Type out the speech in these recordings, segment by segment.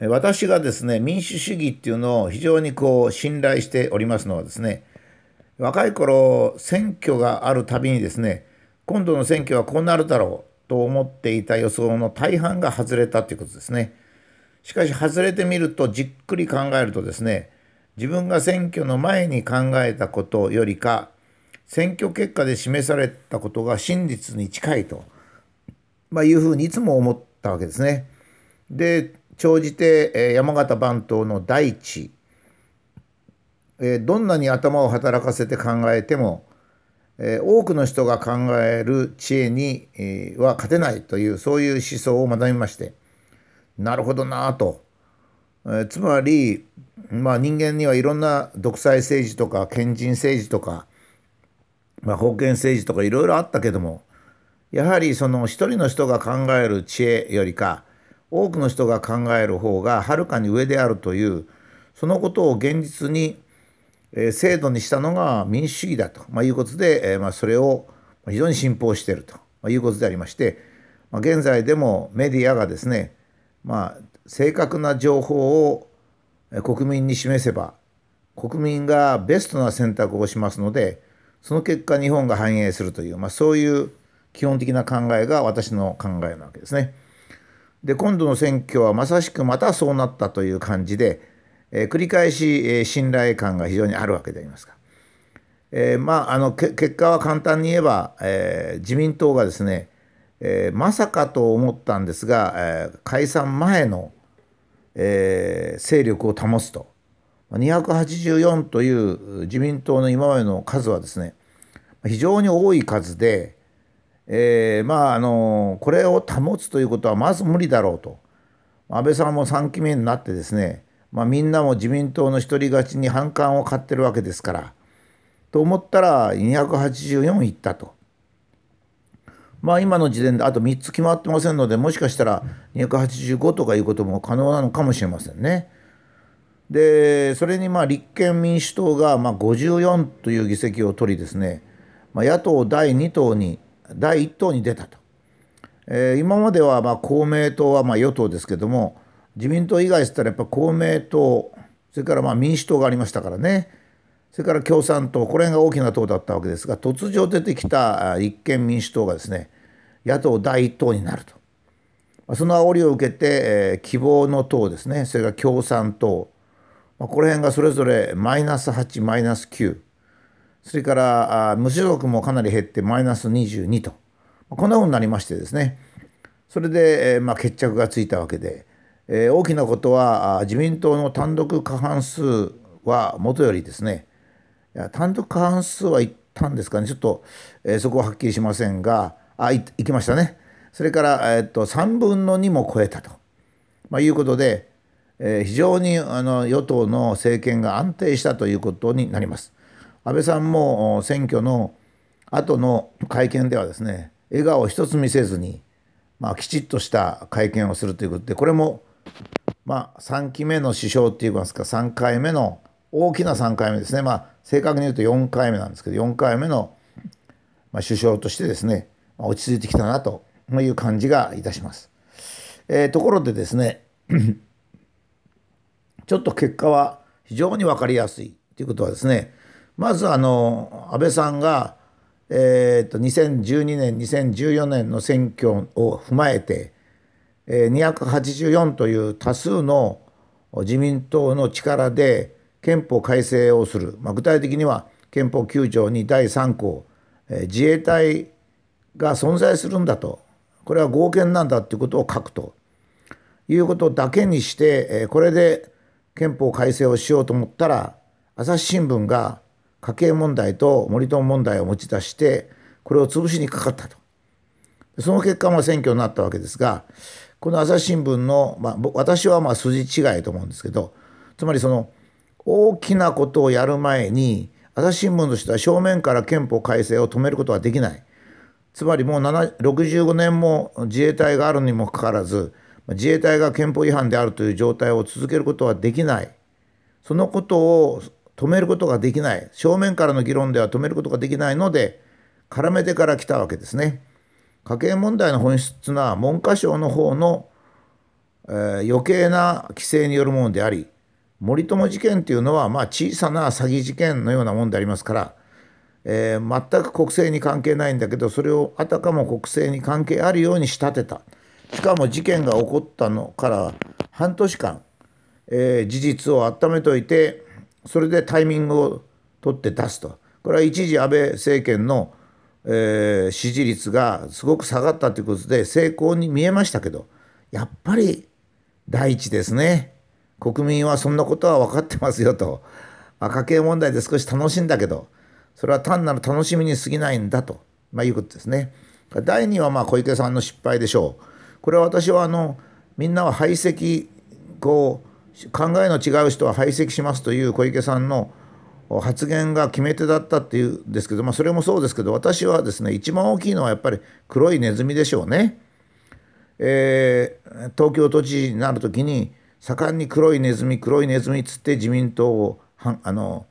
私がですね民主主義っていうのを非常にこう信頼しておりますのはですね若い頃選挙があるたびにですね今度の選挙はこうなるだろうと思っていた予想の大半が外れたということですねしかし外れてみるとじっくり考えるとですね自分が選挙の前に考えたことよりか選挙結果で示されたことが真実に近いと、まあ、いうふうにいつも思ったわけですね。で長じて山形番頭の大地どんなに頭を働かせて考えても多くの人が考える知恵には勝てないというそういう思想を学びましてなるほどなとつまり、まあ、人間にはいろんな独裁政治とか賢人政治とか、まあ、封建政治とかいろいろあったけどもやはりその一人の人が考える知恵よりか多くの人が考える方がはるかに上であるというそのことを現実に、え制度にしたのが民主主義だと、まいうことで、えまそれを非常に信奉していると、まいうことでありまして、ま現在でもメディアがですね、まあ、正確な情報を国民に示せば国民がベストな選択をしますのでその結果日本が繁栄するという、まあ、そういう基本的な考えが私の考えなわけですね。で今度の選挙はまさしくまたそうなったという感じで、えー、繰り返し、えー、信頼感が非常にあるわけでありますが、えー、まあの結果は簡単に言えば、えー、自民党がですね、えー、まさかと思ったんですが、えー、解散前の、えー、勢力を保つと284という自民党の今までの数はですね非常に多い数で、えー、まああのこれを保つということはまず無理だろうと安倍さんも3期目になってですね、まあ、みんなも自民党の一人勝ちに反感を買ってるわけですからと思ったら284いったと。まあ今の時点であと3つ決まってませんのでもしかしたら285とかいうことも可能なのかもしれませんね。でそれにまあ立憲民主党がま54という議席を取りですね、まあ、野党第2党に第1党に出たと、えー、今まではま公明党はま与党ですけども自民党以外したらやっぱ公明党それからま民主党がありましたからねそれから共産党これが大きな党だったわけですが突如出てきた立憲民主党がですね野党第1党になると。その煽りを受けて、えー、希望の党ですねそれから共産党、まあ、この辺がそれぞれマイナス8マイナス9それから無所属もかなり減ってマイナス22と、こんなふうになりましてですね、それで、まあ、決着がついたわけで、えー、大きなことは自民党の単独過半数はもとよりですね、いや単独過半数はいったんですかね、ちょっと、えー、そこははっきりしませんが、あいいきましたね、それから、えー、っと3分の2も超えたと、まあ、いうことで、え非常にあの与党の政権が安定したということになります。安倍さんも選挙の後の会見ではですね笑顔一つ見せずに、まあ、きちっとした会見をするということでこれも、まあ、3期目の首相っていいますか3回目の大きな3回目ですね、まあ、正確に言うと4回目なんですけど4回目の、首相としてですね、落ち着いてきたなという感じがいたします。えー、ところでですねちょっと結果は非常に分かりやすいということはですねまずあの安倍さんが、えー、と2012年2014年の選挙を踏まえて、えー、284という多数の自民党の力で憲法改正をする、まあ、具体的には憲法9条に第3項、えー、自衛隊が存在するんだとこれは合憲なんだということを書くということだけにして、えー、これで憲法改正をしようと思ったら朝日新聞が家計問題と森友問題を持ち出してこれを潰しにかかったとその結果も選挙になったわけですがこの朝日新聞の、まあ、私はまあ筋違いと思うんですけどつまりその大きなことをやる前に朝日新聞としては正面から憲法改正を止めることはできないつまりもう65年も自衛隊があるにもかかわらず自衛隊が憲法違反であるという状態を続けることはできないそのことを止めることができない正面からの議論では止めることができないので絡めてから来たわけですね。家計問題の本質な文科省の方の、えー、余計な規制によるものであり森友事件というのは、まあ、小さな詐欺事件のようなもんでありますから、えー、全く国政に関係ないんだけどそれをあたかも国政に関係あるように仕立てたしかも事件が起こったのから半年間、えー、事実を温めといてそれでタイミングを取って出すとこれは一時安倍政権の、えー、支持率がすごく下がったということで成功に見えましたけどやっぱり第一ですね国民はそんなことは分かってますよと、赤系問題で少し楽しいんだけどそれは単なる楽しみに過ぎないんだと、まあ、いうことですね。第二はまあ小池さんの失敗でしょう。これは私はあのみんなは排斥こう考えの違う人は排斥しますという小池さんの発言が決め手だったっていうんですけど、まあ、それもそうですけど私はですね一番大きいのはやっぱり黒いネズミでしょうね。えー、東京都知事になる時に盛んに黒いネズミ黒いネズミっつって自民党をはあの、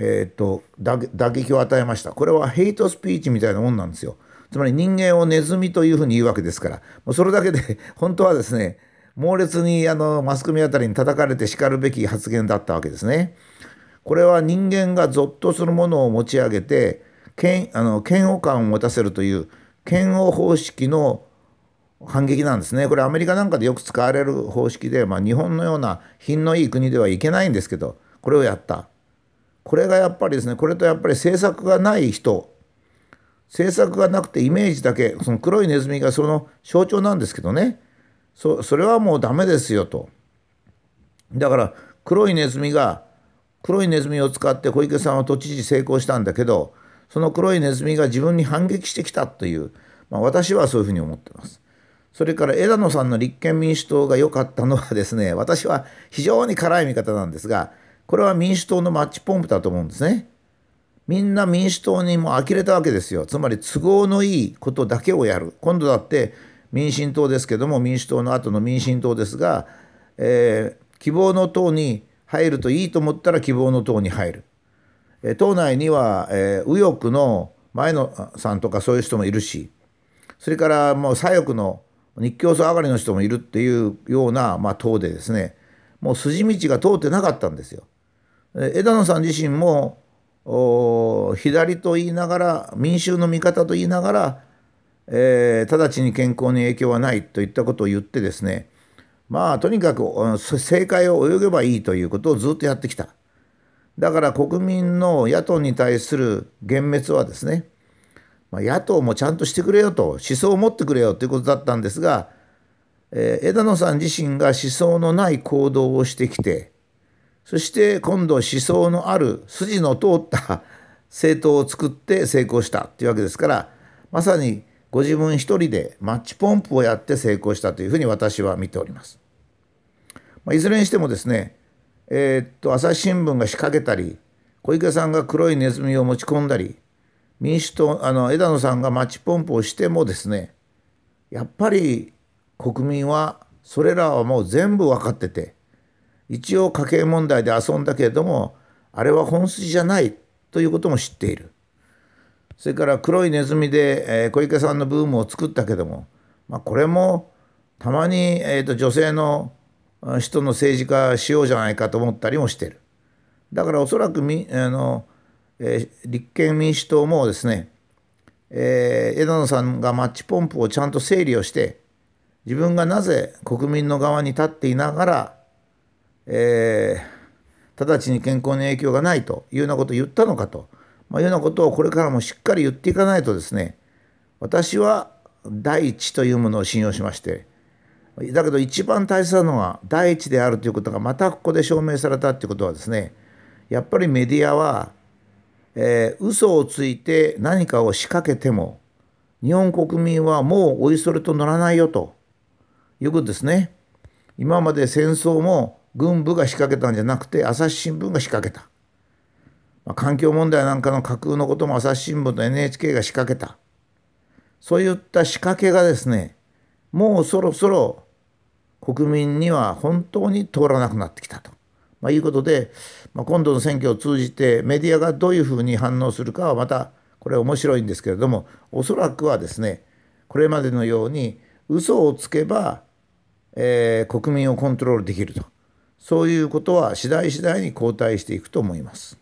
えー、っと打撃を与えましたこれはヘイトスピーチみたいなもんなんですよ。つまり人間をネズミというふうに言うわけですから、それだけで本当はですね、猛烈にあのマスコミあたりに叩かれてしかるべき発言だったわけですね。これは人間がぞっとするものを持ち上げて嫌あの嫌悪感を持たせるという嫌悪方式の反撃なんですね。これアメリカなんかでよく使われる方式で、まあ、日本のような品のいい国ではいけないんですけどこれをやった。これがやっぱりですねこれとやっぱり政策がない人政策がなくてイメージだけその黒いネズミがその象徴なんですけどねそそれはもうダメですよと。だから黒いネズミが黒いネズミを使って小池さんは都知事成功したんだけどその黒いネズミが自分に反撃してきたという、まあ、私はそういうふうに思ってます。それから枝野さんの立憲民主党が良かったのはですね私は非常に辛い見方なんですがこれは民主党のマッチポンプだと思うんですね。みんな民主党にも呆れたわけですよ。つまり都合のいいことだけをやる。今度だって民進党ですけども民主党の後の民進党ですが、えー、希望の党に入るといいと思ったら希望の党に入る、えー、党内には、えー、右翼の前野さんとかそういう人もいるしそれからもう左翼の日教組上がりの人もいるっていうような、まあ、党でですねもう筋道が通ってなかったんですよ。枝野さん自身も左と言いながら民衆の味方と言いながらえー、直ちに健康に影響はないといったことを言ってですねまあとにかく正解を泳げばいいということをずっとやってきただから国民の野党に対する幻滅はですね、まあ、野党もちゃんとしてくれよと思想を持ってくれよということだったんですが、えー、枝野さん自身が思想のない行動をしてきてそして今度思想のある筋の通った政党を作って成功したというわけですからまさにご自分一人でマッチポンプをやって成功したというふうに私は見ております。まあ、いずれにしてもですね、えー、っと朝日新聞が仕掛けたり小池さんが黒いネズミを持ち込んだり民主党あの枝野さんがマッチポンプをしてもですねやっぱり国民はそれらはもう全部分かってて一応家計問題で遊んだけれどもあれは本筋じゃないということも知っているそれから黒いネズミで、え小池さんのブームを作ったけども、まあ、これもたまに、えーと、と女性の人の政治家しようじゃないかと思ったりもしてる。だからおそらくみあの、えー、立憲民主党もですね、えー、枝野さんがマッチポンプをちゃんと整理をして自分がなぜ国民の側に立っていながら、えー、直ちに健康に影響がないというようなことを言ったのかと。まあ、いうようなことをこれからもしっかり言っていかないとですね私は第一というものを信用しましてだけど一番大切なのは第一であるということがまたここで証明されたということはですねやっぱりメディアは、えー、嘘をついて何かを仕掛けても日本国民はもうおいそれと乗らないよということですね。今まで戦争も軍部が仕掛けたんじゃなくて朝日新聞が仕掛けた。まあ、環境問題なんかの架空のことも朝日新聞と NHK が仕掛けたそういった仕掛けがですねもうそろそろ国民には本当に通らなくなってきたと、まあ、いうことで、まあ、今度の選挙を通じてメディアがどういうふうに反応するかはまたこれ面白いんですけれどもおそらくはですねこれまでのように嘘をつけば、えー、国民をコントロールできるとそういうことは次第次第に後退していくと思います。